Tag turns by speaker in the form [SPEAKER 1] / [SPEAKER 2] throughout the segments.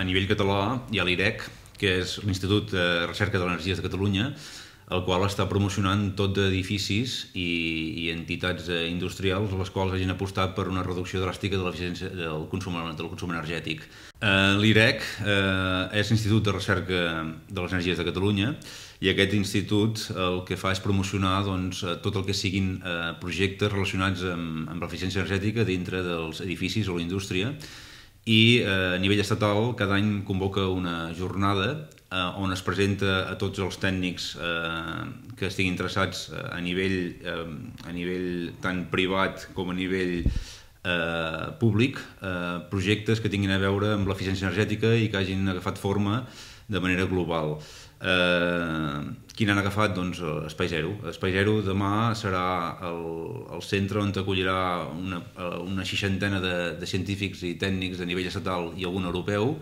[SPEAKER 1] a nivell català hi ha l'IREC, que és l'Institut de Recerca de l'Energia de Catalunya, el qual està promocionant tot d'edificis i, i entitats industrials les quals hagin apostat per una reducció dràstica de l'eficiència del consum, del consum energètic. Eh, L'IREC eh, és l'Institut de Recerca de les Energies de Catalunya i aquest institut el que fa és promocionar doncs, eh, tot el que siguin eh, projectes relacionats amb, amb l'eficiència energètica dintre dels edificis o la indústria i eh, a nivell estatal cada any convoca una jornada eh, on es presenta a tots els tècnics eh, que estiguin interessats eh, a nivell, eh, a nivell tant privat com a nivell eh, públic eh, projectes que tinguin a veure amb l'eficiència energètica i que hagin agafat forma de manera global. Eh, Quin han agafat? Doncs eh, Espai Zero. Espai Zero demà serà el, el centre on acollirà una, eh, una seixantena de, de científics i tècnics a nivell estatal i algun europeu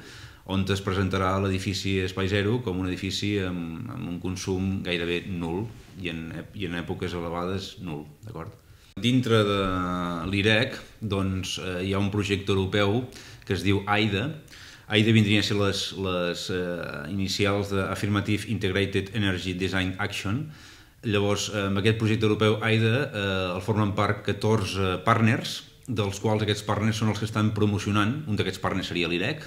[SPEAKER 1] on es presentarà l'edifici Espai Zero com un edifici amb, amb un consum gairebé nul i en, i en èpoques elevades nul, d'acord? Dintre de l'IREC doncs, eh, hi ha un projecte europeu que es diu AIDA, AIDA vindrien a ser les, les eh, inicials de Affirmative Integrated Energy Design Action. Llavors, eh, amb aquest projecte europeu AIDA eh, el formen part 14 partners, dels quals aquests partners són els que estan promocionant, un d'aquests partners seria l'IREC,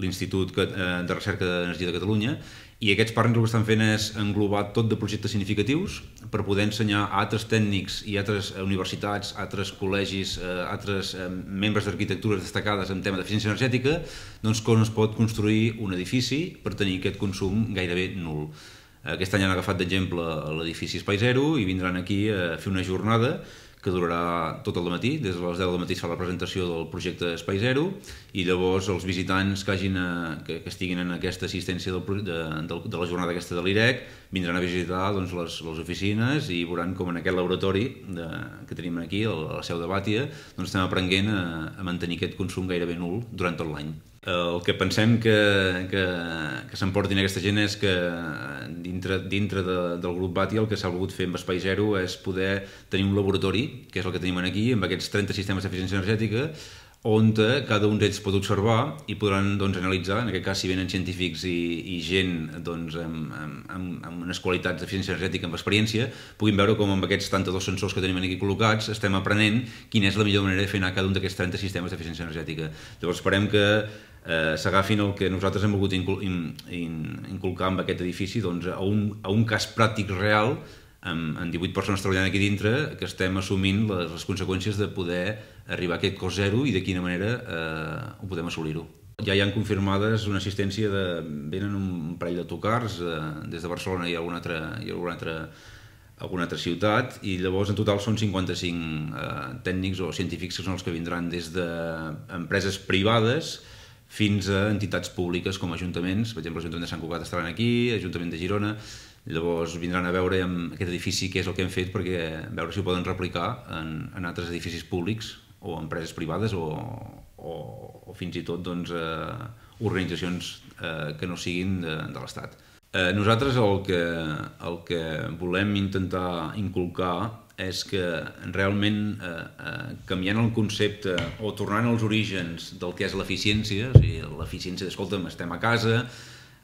[SPEAKER 1] l'Institut eh, de Recerca d'Energia de Catalunya, i aquests partners el que estan fent és englobar tot de projectes significatius per poder ensenyar a altres tècnics i altres eh, universitats, altres col·legis, eh, altres membres d'arquitectures destacades en tema d'eficiència energètica, doncs com es pot construir un edifici per tenir aquest consum gairebé nul. Aquest any han agafat d'exemple l'edifici Espai Zero i vindran aquí a fer una jornada que durarà tot el matí, des de les 10 del matí es fa la presentació del projecte Espai Zero i llavors els visitants que, hagin eh, que, que estiguin en aquesta assistència del, de, de, de la jornada aquesta de l'IREC vindran a visitar doncs, les, les oficines i veuran com en aquest laboratori de, que tenim aquí, a la seu de Bàtia, doncs estem aprenent a, a mantenir aquest consum gairebé nul durant tot l'any. Eh, el que pensem que, que, que s'emportin aquesta gent és que dintre, dintre de, del grup Bati el que s'ha volgut fer amb Espai Zero és poder tenir un laboratori, que és el que tenim aquí, amb aquests 30 sistemes d'eficiència energètica, on cada un d'ells pot observar i podran doncs, analitzar, en aquest cas si venen científics i, i gent doncs, amb, amb, amb unes qualitats d'eficiència energètica amb experiència, puguin veure com amb aquests 72 sensors que tenim aquí col·locats estem aprenent quina és la millor manera de fer anar cada un d'aquests 30 sistemes d'eficiència energètica. Llavors esperem que eh, s'agafin el que nosaltres hem volgut incul in, in, inculcar amb aquest edifici doncs, a, un, a un cas pràctic real amb, amb 18 persones treballant aquí dintre que estem assumint les, les conseqüències de poder arribar a aquest cost zero i de quina manera eh, ho podem assolir-ho. Ja hi han confirmades una assistència de... venen un parell de tocars eh, des de Barcelona i alguna altra, i alguna altra, alguna altra ciutat i llavors en total són 55 eh, tècnics o científics que són els que vindran des d'empreses de privades privades fins a entitats públiques com ajuntaments, per exemple l'Ajuntament de Sant Cugat estaran aquí, l'Ajuntament de Girona, llavors vindran a veure amb aquest edifici què és el que hem fet perquè veure si ho poden replicar en, en altres edificis públics o empreses privades o, o, o fins i tot doncs, eh, organitzacions eh, que no siguin de, de l'Estat. Eh, nosaltres el que, el que volem intentar inculcar és que realment eh, eh, canviant el concepte o tornant als orígens del que és l'eficiència, o sigui, l'eficiència d'escolta'm, estem a casa,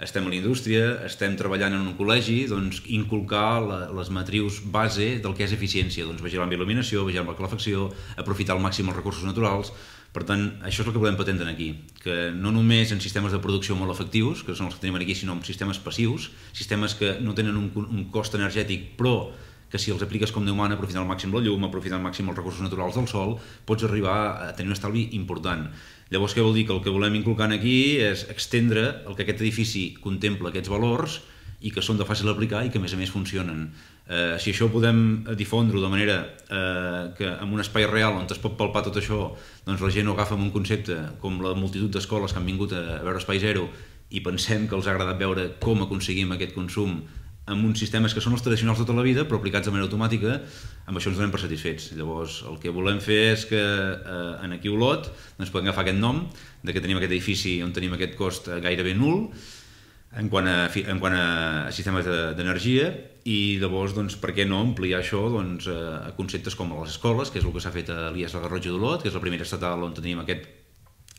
[SPEAKER 1] estem a la indústria, estem treballant en un col·legi, doncs inculcar la, les matrius base del que és eficiència, doncs vigilar amb il·luminació, vigilar amb la calefacció, aprofitar al màxim els recursos naturals, per tant, això és el que volem patentar aquí, que no només en sistemes de producció molt efectius, que són els que tenim aquí, sinó en sistemes passius, sistemes que no tenen un, un cost energètic, però que si els apliques com Déu mana, aprofitant al màxim la llum, aprofitant al màxim els recursos naturals del sol, pots arribar a tenir un estalvi important. Llavors, què vol dir? Que el que volem inculcar aquí és extendre el que aquest edifici contempla, aquests valors, i que són de fàcil aplicar i que a més a més funcionen. Eh, si això ho podem eh, difondre de manera eh, que en un espai real on es pot palpar tot això, doncs la gent ho agafa amb un concepte com la multitud d'escoles que han vingut a veure Espai Zero i pensem que els ha agradat veure com aconseguim aquest consum amb uns sistemes que són els tradicionals tota la vida, però aplicats de manera automàtica, amb això ens donem per satisfets. Llavors, el que volem fer és que eh, en aquí Olot doncs podem agafar aquest nom, de que tenim aquest edifici on tenim aquest cost eh, gairebé nul, en quant a, en quant a sistemes d'energia i llavors, doncs, per què no ampliar això doncs, a conceptes com a les escoles, que és el que s'ha fet a l'IES la Garrotxa d'Olot, que és la primera estatal on tenim aquest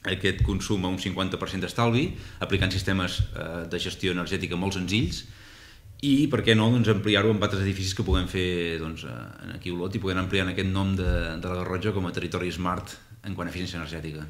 [SPEAKER 1] aquest consum a un 50% d'estalvi, aplicant sistemes eh, de gestió energètica molt senzills, i per què no doncs, ampliar-ho amb altres edificis que puguem fer doncs, aquí a Olot i puguem ampliar aquest nom de, de la Garrotxa com a territori smart en quant a eficiència energètica.